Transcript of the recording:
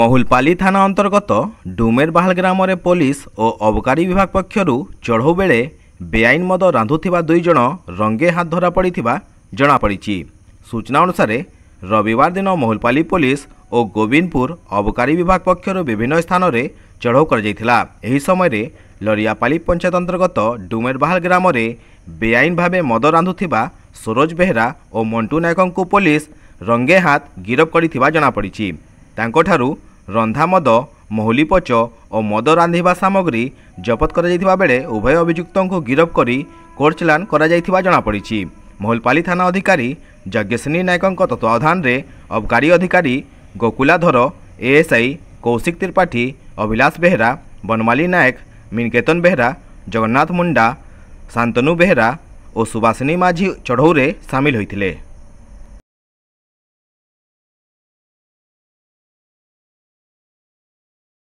মহুলপালি থানা অন্তর্গত ডুমের বাহাল গ্রামের পুলিশ ও অবকারী বিভাগ পক্ষর চড়ৌ বেড়ে বেআইন মদ রাঁধুবা দুইজন রঙ্গে হাত ধরা পড়া জনাপড়ি সূচনা অনুসারে রবিবার দিন মহুলপালি পুলিশ ও গোবিন্দপুর অবকারী বিভাগ পক্ষর বিভিন্ন স্থানের চড়ৌ করা এই সময় লরিয়াপালি পঞ্চায়েত অন্তর্গত ডুমের বাহাল গ্রামের বেআইন ভাবে মদ রাঁধুবা সরোজ বেহরা ও মন্টু নায়ক পুলিশ রঙ্গে হাত গিরফ করে জনাপড়ি তাঠারু ରନ୍ଧା ମଦ ମହୁଲିପଚ ଓ ମଦ ରାନ୍ଧିବା ସାମଗ୍ରୀ ଜବତ କରାଯାଇଥିବା ବେଳେ ଉଭୟ ଅଭିଯୁକ୍ତଙ୍କୁ ଗିରଫ କରି କୋର୍ଟ ଚାଲାଣ କରାଯାଇଥିବା ଜଣାପଡ଼ିଛି ମହୁଲପାଲି ଥାନା ଅଧିକାରୀ ଯଜ୍ଞସିନୀ ନାୟକଙ୍କ ତତ୍ତ୍ୱାବଧାନରେ ଅବକାରୀ ଅଧିକାରୀ ଗୋକୁଲାଧର ଏଏସ୍ଆଇ କୌଶିକ ତ୍ରିପାଠୀ ଅଭିଳାଷ ବେହେରା ବନମାଲି ନାୟକ ମିନକେତନ ବେହେରା ଜଗନ୍ନାଥ ମୁଣ୍ଡା ଶାନ୍ତନୁ ବେହେରା ଓ ସୁବାସିନୀ ମାଝୀ ଚଢ଼ଉରେ ସାମିଲ ହୋଇଥିଲେ